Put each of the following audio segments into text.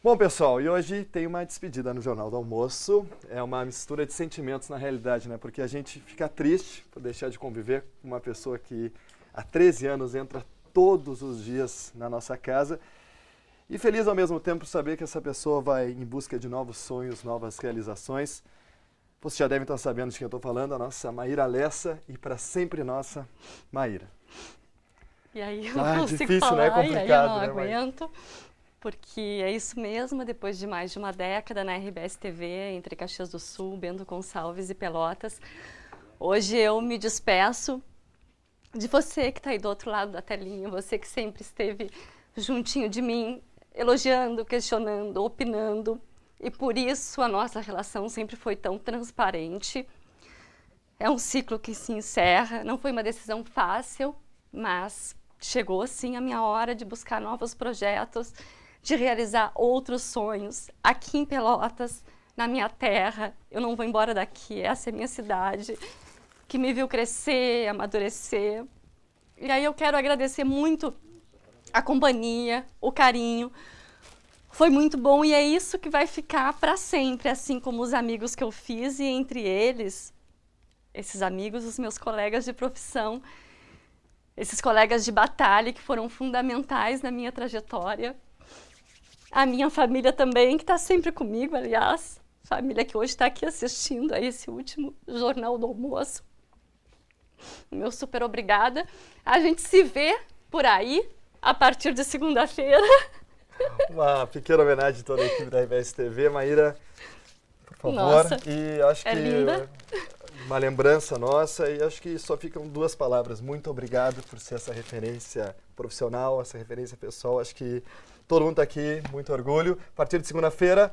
Bom, pessoal, e hoje tem uma despedida no Jornal do Almoço. É uma mistura de sentimentos na realidade, né? Porque a gente fica triste por deixar de conviver com uma pessoa que há 13 anos entra todos os dias na nossa casa. E feliz ao mesmo tempo por saber que essa pessoa vai em busca de novos sonhos, novas realizações. Vocês já devem estar sabendo de quem eu estou falando, a nossa Maíra Lessa e para sempre nossa Maíra. E aí eu ah, não consigo difícil, falar, né? é complicado, e aí eu não né, aguento. Maíra? porque é isso mesmo, depois de mais de uma década na RBS TV, entre Caxias do Sul, Bento Gonçalves e Pelotas. Hoje eu me despeço de você que está aí do outro lado da telinha, você que sempre esteve juntinho de mim, elogiando, questionando, opinando, e por isso a nossa relação sempre foi tão transparente. É um ciclo que se encerra, não foi uma decisão fácil, mas chegou sim a minha hora de buscar novos projetos de realizar outros sonhos aqui em Pelotas, na minha terra. Eu não vou embora daqui, essa é a minha cidade, que me viu crescer, amadurecer. E aí eu quero agradecer muito a companhia, o carinho. Foi muito bom e é isso que vai ficar para sempre, assim como os amigos que eu fiz e entre eles, esses amigos, os meus colegas de profissão, esses colegas de batalha que foram fundamentais na minha trajetória a minha família também, que está sempre comigo, aliás, família que hoje está aqui assistindo a esse último Jornal do Almoço. Meu super obrigada. A gente se vê por aí a partir de segunda-feira. Uma pequena homenagem a toda a equipe da RBS TV. Maíra, por favor. Nossa, e acho é que. Linda uma lembrança nossa e acho que só ficam duas palavras. Muito obrigado por ser essa referência profissional, essa referência pessoal. Acho que todo mundo está aqui, muito orgulho. A partir de segunda-feira,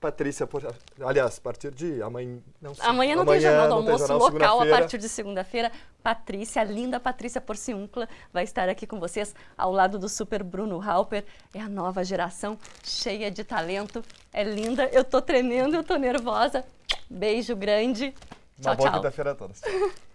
Patrícia, por, aliás, a partir de amanhã, não Amanhã não amanhã tem jornal do almoço jornal, local, a partir de segunda-feira, Patrícia, a linda Patrícia Porciuncla, vai estar aqui com vocês ao lado do super Bruno Halper. É a nova geração, cheia de talento, é linda. Eu tô tremendo, eu tô nervosa. Beijo grande. Uma tchau, boa quinta-feira a todos.